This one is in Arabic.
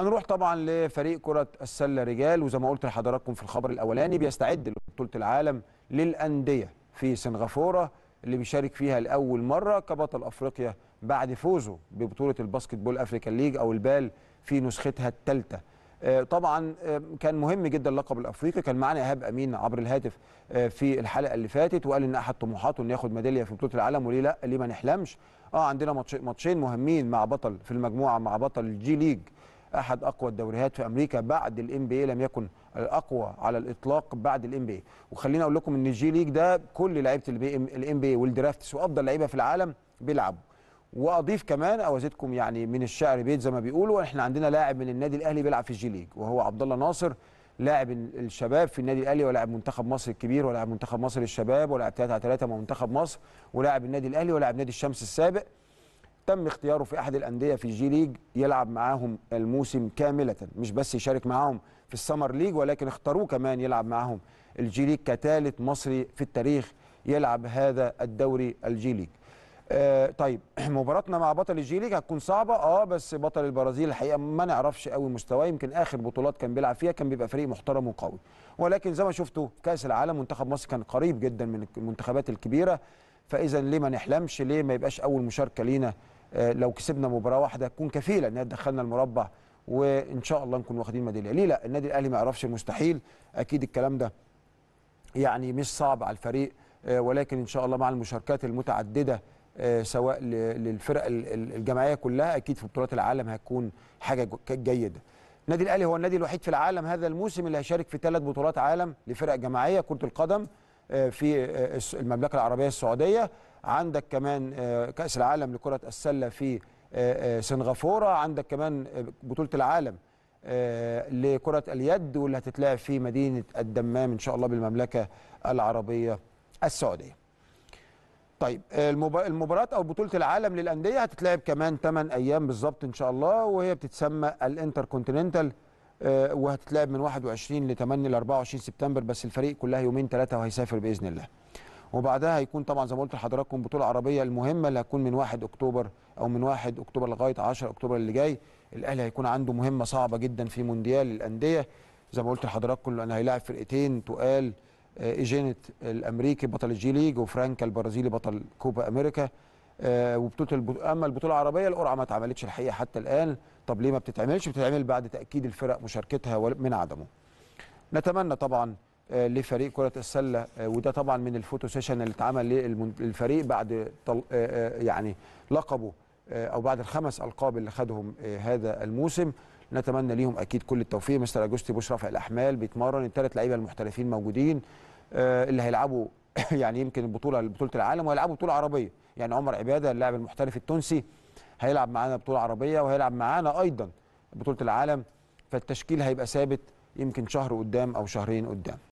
هنروح طبعا لفريق كرة السلة رجال وزي ما قلت لحضراتكم في الخبر الأولاني بيستعد لبطولة العالم للأندية في سنغافورة اللي بيشارك فيها لأول مرة كبطل أفريقيا بعد فوزه ببطولة الباسكت بول أفريكان ليج أو البال في نسختها الثالثة آه، طبعا آه، كان مهم جدا اللقب الافريقي كان معنا ايهاب امين عبر الهاتف آه، في الحلقه اللي فاتت وقال ان احد طموحاته انه ياخد ميداليه في بطوله العالم وليه لا ليه ما نحلمش اه عندنا ماتشين مهمين مع بطل في المجموعه مع بطل الجي ليج احد اقوى الدوريات في امريكا بعد الام بي لم يكن الاقوى على الاطلاق بعد الام بي وخليني اقول لكم ان الجي ليج ده كل لعيبه الام بي والدرافتس وافضل لعيبه في العالم بيلعبوا واضيف كمان او ازيدكم يعني من الشعر بيت زي ما بيقولوا احنا عندنا لاعب من النادي الاهلي بيلعب في الجي ليج وهو عبد الله ناصر لاعب الشباب في النادي الاهلي ولاعب منتخب مصر الكبير ولاعب منتخب مصر الشباب ولاعب 3 على 3 مع منتخب مصر ولاعب النادي الاهلي ولاعب نادي الشمس السابق تم اختياره في احد الانديه في الجي ليج يلعب معاهم الموسم كامله مش بس يشارك معاهم في السمر ليج ولكن اختاروه كمان يلعب معاهم الجي ليج كثالث مصري في التاريخ يلعب هذا الدوري الجي ليج آه طيب مباراتنا مع بطل الجي ليج هتكون صعبه اه بس بطل البرازيل الحقيقه ما نعرفش قوي مستواه يمكن اخر بطولات كان بيلعب فيها كان بيبقى فريق محترم وقوي ولكن زي ما شفتوا كاس العالم منتخب مصر كان قريب جدا من المنتخبات الكبيره فاذا ليه ما نحلمش ليه ما يبقاش اول مشاركه لينا آه، لو كسبنا مباراه واحده تكون كفيله ان هي تدخلنا المربع وان شاء الله نكون واخدين ميداليه ليه لا النادي الاهلي ما يعرفش المستحيل اكيد الكلام ده يعني مش صعب على الفريق آه، ولكن ان شاء الله مع المشاركات المتعدده آه، سواء للفرق الجماعيه كلها اكيد في بطولات العالم هتكون حاجه جيده النادي الاهلي هو النادي الوحيد في العالم هذا الموسم اللي هيشارك في ثلاث بطولات عالم لفرق جماعيه كره القدم آه، في آه، المملكه العربيه السعوديه عندك كمان آه، كاس العالم لكره السله في سنغافوره عندك كمان بطوله العالم لكره اليد واللي هتتلعب في مدينه الدمام ان شاء الله بالمملكه العربيه السعوديه طيب المباراة أو بطولة العالم للأندية هتتلعب كمان 8 أيام بالظبط إن شاء الله وهي بتتسمى الانتر كونتيننتال آه، وهتتلعب من 21 ل 8 ل 24 سبتمبر بس الفريق كلها يومين ثلاثه وهيسافر باذن الله. وبعدها هيكون طبعا زي ما قلت لحضراتكم بطوله عربيه المهمه اللي هتكون من 1 اكتوبر او من 1 اكتوبر لغايه 10 اكتوبر اللي جاي الاهلي هيكون عنده مهمه صعبه جدا في مونديال الانديه زي ما قلت لحضراتكم انه هيلاعب فرقتين تقال آه، ايجينت الامريكي بطل الجي ليج وفرانكا البرازيلي بطل كوبا امريكا آه، وبطوله اما البطوله العربيه القرعه ما اتعملتش الحقيقه حتى الان طب ليه ما بتتعملش بتتعمل بعد تاكيد الفرق مشاركتها من عدمه نتمنى طبعا آه، لفريق كره السله آه، وده طبعا من الفوتو سيشن اللي اتعمل للفريق بعد يعني لقبه او بعد الخمس القاب اللي خدهم هذا الموسم نتمنى ليهم اكيد كل التوفيق مستر اجوستي بوش رافع الاحمال بيتمرن الثلاث لعيبه المحترفين موجودين اللي هيلعبوا يعني يمكن البطوله بطوله العالم وهيلعبوا بطوله عربيه يعني عمر عباده اللاعب المحترف التونسي هيلعب معانا بطوله عربيه وهيلعب معانا ايضا بطوله العالم فالتشكيل هيبقى ثابت يمكن شهر قدام او شهرين قدام